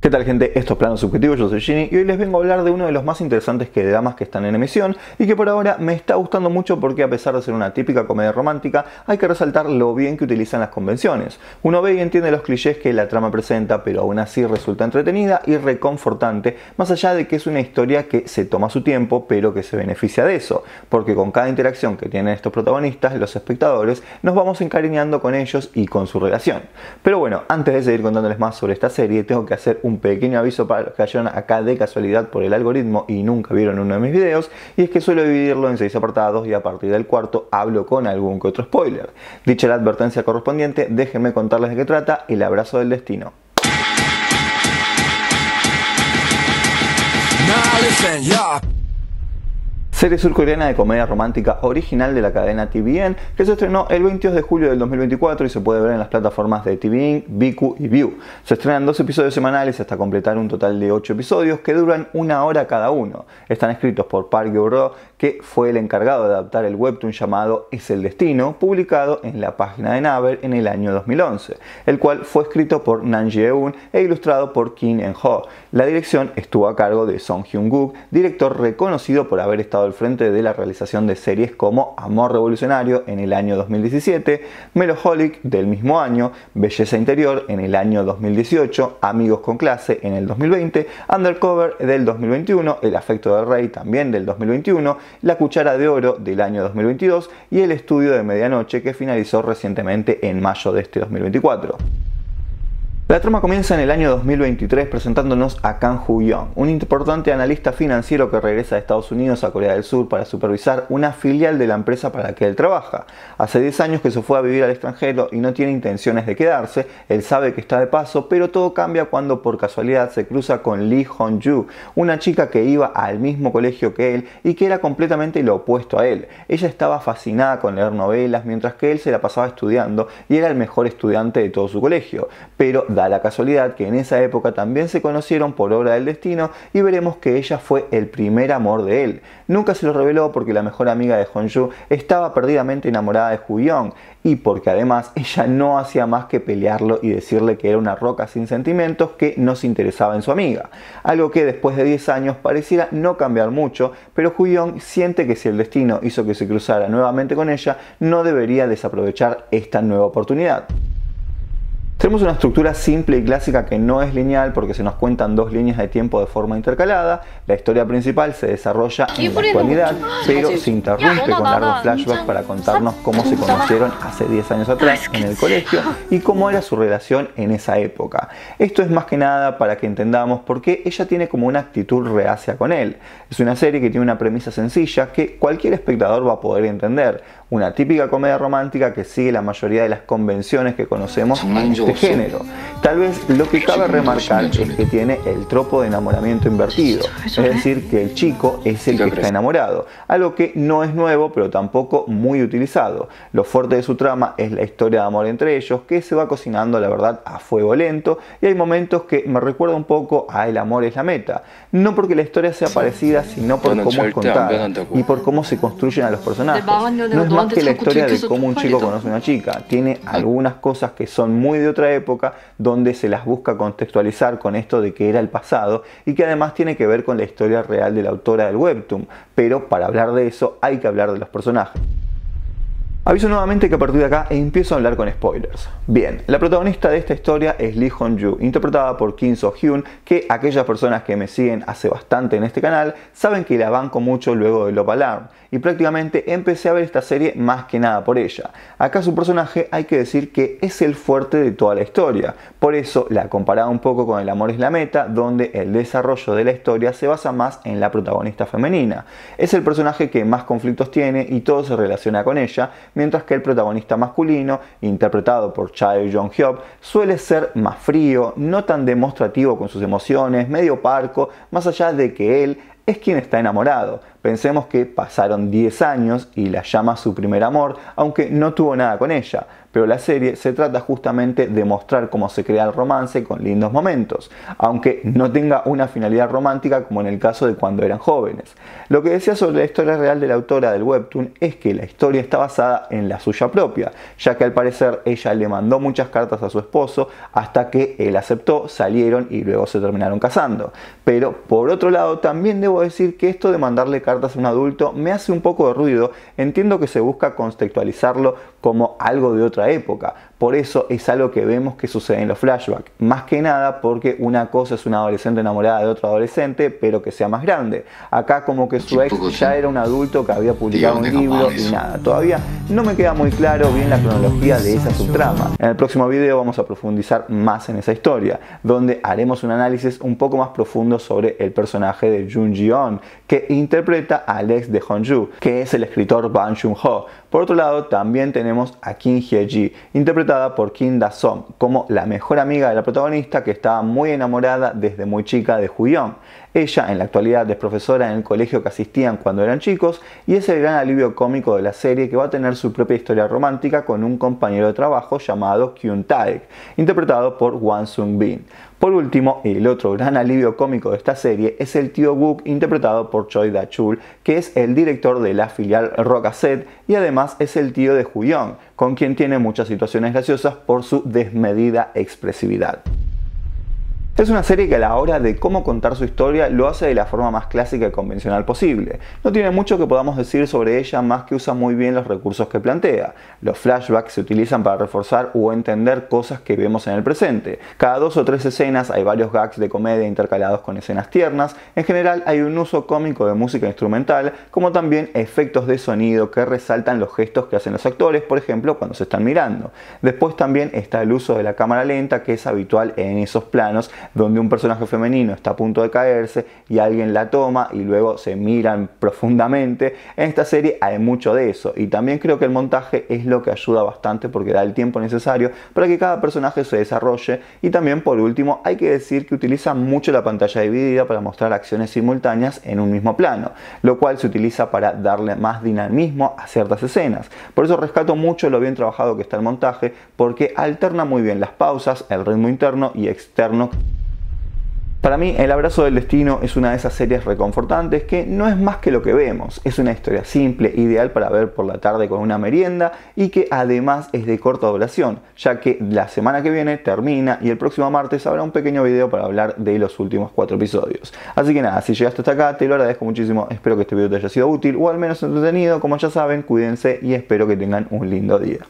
¿Qué tal gente? Esto es subjetivos. Subjetivo, yo soy Gini y hoy les vengo a hablar de uno de los más interesantes que damas que están en emisión y que por ahora me está gustando mucho porque a pesar de ser una típica comedia romántica, hay que resaltar lo bien que utilizan las convenciones. Uno ve y entiende los clichés que la trama presenta, pero aún así resulta entretenida y reconfortante, más allá de que es una historia que se toma su tiempo, pero que se beneficia de eso, porque con cada interacción que tienen estos protagonistas, los espectadores, nos vamos encariñando con ellos y con su relación. Pero bueno, antes de seguir contándoles más sobre esta serie, tengo que hacer un un pequeño aviso para los que cayeron acá de casualidad por el algoritmo y nunca vieron uno de mis videos, y es que suelo dividirlo en seis apartados y a partir del cuarto hablo con algún que otro spoiler. Dicha la advertencia correspondiente, déjenme contarles de qué trata el abrazo del destino serie surcoreana de comedia romántica original de la cadena TVN, que se estrenó el 22 de julio del 2024 y se puede ver en las plataformas de TVN, viku y View. Se estrenan dos episodios semanales hasta completar un total de ocho episodios que duran una hora cada uno. Están escritos por Park Gyo-ro, que fue el encargado de adaptar el webtoon llamado Es el Destino, publicado en la página de Naver en el año 2011, el cual fue escrito por Nan Jeun e ilustrado por Kim En-ho. La dirección estuvo a cargo de Song Hyun-guk, director reconocido por haber estado al frente de la realización de series como Amor Revolucionario en el año 2017, Meloholic del mismo año, Belleza Interior en el año 2018, Amigos con Clase en el 2020, Undercover del 2021, El Afecto del Rey también del 2021, La Cuchara de Oro del año 2022 y El Estudio de Medianoche que finalizó recientemente en mayo de este 2024. La trama comienza en el año 2023 presentándonos a Kang hu Young, un importante analista financiero que regresa de Estados Unidos a Corea del Sur para supervisar una filial de la empresa para la que él trabaja. Hace 10 años que se fue a vivir al extranjero y no tiene intenciones de quedarse, él sabe que está de paso, pero todo cambia cuando por casualidad se cruza con Lee Hong-ju, una chica que iba al mismo colegio que él y que era completamente lo opuesto a él. Ella estaba fascinada con leer novelas, mientras que él se la pasaba estudiando y era el mejor estudiante de todo su colegio, pero Da la casualidad que en esa época también se conocieron por obra del destino y veremos que ella fue el primer amor de él. Nunca se lo reveló porque la mejor amiga de Honju estaba perdidamente enamorada de Yong y porque además ella no hacía más que pelearlo y decirle que era una roca sin sentimientos que no se interesaba en su amiga. Algo que después de 10 años pareciera no cambiar mucho, pero Yong siente que si el destino hizo que se cruzara nuevamente con ella, no debería desaprovechar esta nueva oportunidad. Tenemos una estructura simple y clásica que no es lineal porque se nos cuentan dos líneas de tiempo de forma intercalada. La historia principal se desarrolla en la actualidad, pero se interrumpe con largos flashbacks para contarnos cómo se conocieron hace 10 años atrás en el colegio y cómo era su relación en esa época. Esto es más que nada para que entendamos por qué ella tiene como una actitud reacia con él. Es una serie que tiene una premisa sencilla que cualquier espectador va a poder entender una típica comedia romántica que sigue la mayoría de las convenciones que conocemos en ah, este género. Tal vez lo que cabe remarcar es que tiene el tropo de enamoramiento invertido, es ¿eh? decir, que el chico es el que está enamorado, algo que no es nuevo pero tampoco muy utilizado. Lo fuerte de su trama es la historia de amor entre ellos que se va cocinando, la verdad, a fuego lento y hay momentos que me recuerda un poco a El amor es la meta, no porque la historia sea parecida, sino por cómo es contada y por cómo se construyen a los personajes más que la historia de cómo un chico conoce a una chica. Tiene algunas cosas que son muy de otra época, donde se las busca contextualizar con esto de que era el pasado y que además tiene que ver con la historia real de la autora del webtoon. Pero para hablar de eso hay que hablar de los personajes. Aviso nuevamente que a partir de acá empiezo a hablar con spoilers. Bien, la protagonista de esta historia es Lee hong interpretada por Kim So-hyun, que aquellas personas que me siguen hace bastante en este canal saben que la banco mucho luego de Love Alarm y prácticamente empecé a ver esta serie más que nada por ella. Acá su personaje hay que decir que es el fuerte de toda la historia, por eso la comparaba un poco con El amor es la meta, donde el desarrollo de la historia se basa más en la protagonista femenina. Es el personaje que más conflictos tiene y todo se relaciona con ella, mientras que el protagonista masculino, interpretado por Chae John Hyop, suele ser más frío, no tan demostrativo con sus emociones, medio parco, más allá de que él es quien está enamorado, Pensemos que pasaron 10 años y la llama su primer amor, aunque no tuvo nada con ella, pero la serie se trata justamente de mostrar cómo se crea el romance con lindos momentos, aunque no tenga una finalidad romántica como en el caso de cuando eran jóvenes. Lo que decía sobre la historia real de la autora del webtoon es que la historia está basada en la suya propia, ya que al parecer ella le mandó muchas cartas a su esposo hasta que él aceptó, salieron y luego se terminaron casando. Pero por otro lado, también debo decir que esto de mandarle cartas cartas un adulto me hace un poco de ruido, entiendo que se busca contextualizarlo como algo de otra época, por eso es algo que vemos que sucede en los flashbacks. Más que nada porque una cosa es una adolescente enamorada de otro adolescente, pero que sea más grande. Acá como que su ex ya era un adulto que había publicado un libro y nada. Todavía no me queda muy claro bien la cronología de esa subtrama. En el próximo video vamos a profundizar más en esa historia, donde haremos un análisis un poco más profundo sobre el personaje de Jun Ji-on, que interpreta al ex de Hong-ju, que es el escritor Ban shun ho Por otro lado, también tenemos a Kim Hye-ji, interpretando por Kim Da-song como la mejor amiga de la protagonista que estaba muy enamorada desde muy chica de Huyong. Ella en la actualidad es profesora en el colegio que asistían cuando eran chicos y es el gran alivio cómico de la serie que va a tener su propia historia romántica con un compañero de trabajo llamado Kyun Taek, interpretado por Wan Sung Bin. Por último, el otro gran alivio cómico de esta serie es el tío Wook interpretado por Choi Dachul, que es el director de la filial Rocaset y además es el tío de Huyong, con quien tiene muchas situaciones graciosas por su desmedida expresividad. Es una serie que a la hora de cómo contar su historia lo hace de la forma más clásica y convencional posible. No tiene mucho que podamos decir sobre ella más que usa muy bien los recursos que plantea. Los flashbacks se utilizan para reforzar o entender cosas que vemos en el presente. Cada dos o tres escenas hay varios gags de comedia intercalados con escenas tiernas. En general hay un uso cómico de música instrumental, como también efectos de sonido que resaltan los gestos que hacen los actores, por ejemplo, cuando se están mirando. Después también está el uso de la cámara lenta que es habitual en esos planos donde un personaje femenino está a punto de caerse y alguien la toma y luego se miran profundamente. En esta serie hay mucho de eso y también creo que el montaje es lo que ayuda bastante porque da el tiempo necesario para que cada personaje se desarrolle y también por último hay que decir que utiliza mucho la pantalla dividida para mostrar acciones simultáneas en un mismo plano, lo cual se utiliza para darle más dinamismo a ciertas escenas. Por eso rescato mucho lo bien trabajado que está el montaje porque alterna muy bien las pausas, el ritmo interno y externo para mí, El abrazo del destino es una de esas series reconfortantes que no es más que lo que vemos. Es una historia simple, ideal para ver por la tarde con una merienda y que además es de corta duración, ya que la semana que viene termina y el próximo martes habrá un pequeño video para hablar de los últimos cuatro episodios. Así que nada, si llegaste hasta acá, te lo agradezco muchísimo. Espero que este video te haya sido útil o al menos entretenido. Como ya saben, cuídense y espero que tengan un lindo día.